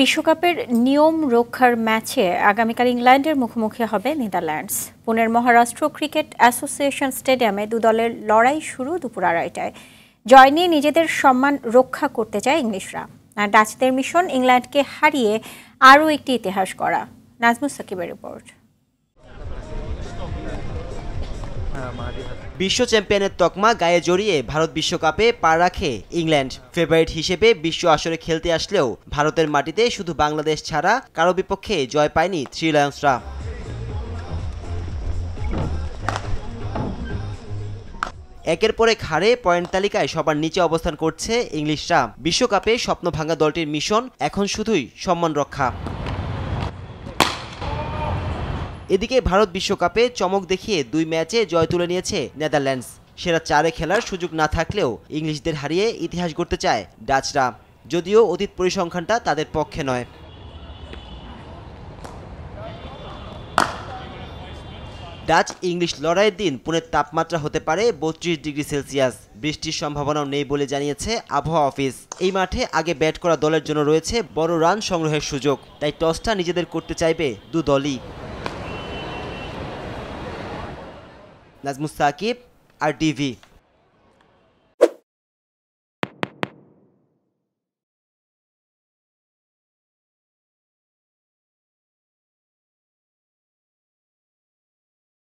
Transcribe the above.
বিশ্বকাপের নিয়ম রক্ষার ম্যাচে আগামীকাল ইংল্যান্ডের মুখোমুখি হবে নেদারল্যান্ডস পুনের মহারাষ্ট্র ক্রিকেট অ্যাসোসিয়েশন স্টেডিয়ামে দু দলের লড়াই শুরু দুপুর আড়াইটায় জয় নিয়ে নিজেদের সম্মান রক্ষা করতে চায় ইংলিশরা আর ডাচদের মিশন ইংল্যান্ডকে হারিয়ে আরও একটি ইতিহাস করা নাজমুস সাকিবের রিপোর্ট বিশ্ব চ্যাম্পিয়নের তকমা গায়ে জড়িয়ে ভারত বিশ্বকাপে পা রাখে ইংল্যান্ড ফেভারিট হিসেবে বিশ্ব আসরে খেলতে আসলেও ভারতের মাটিতে শুধু বাংলাদেশ ছাড়া কারো বিপক্ষে জয় পায়নি থ্রি লায়ন্সরা একের পরে হারে পয়েন্ট তালিকায় সবার নিচে অবস্থান করছে ইংলিশরা বিশ্বকাপে স্বপ্ন ভাঙা দলটির মিশন এখন শুধুই সম্মান রক্ষা এদিকে ভারত বিশ্বকাপে চমক দেখিয়ে দুই ম্যাচে জয় তুলে নিয়েছে নেদারল্যান্ডস সেরা চারে খেলার সুযোগ না থাকলেও ইংলিশদের হারিয়ে ইতিহাস গড়তে চায় ডাচরা যদিও অতীত পরিসংখ্যানটা তাদের পক্ষে নয় ডাচ ইংলিশ লড়াইয়ের দিন পুনের তাপমাত্রা হতে পারে বত্রিশ ডিগ্রি সেলসিয়াস বৃষ্টির সম্ভাবনাও নেই বলে জানিয়েছে আবহাওয়া অফিস এই মাঠে আগে ব্যাট করা দলের জন্য রয়েছে বড় রান সংগ্রহের সুযোগ তাই টসটা নিজেদের করতে চাইবে দু দলই nas Mustakib RTV.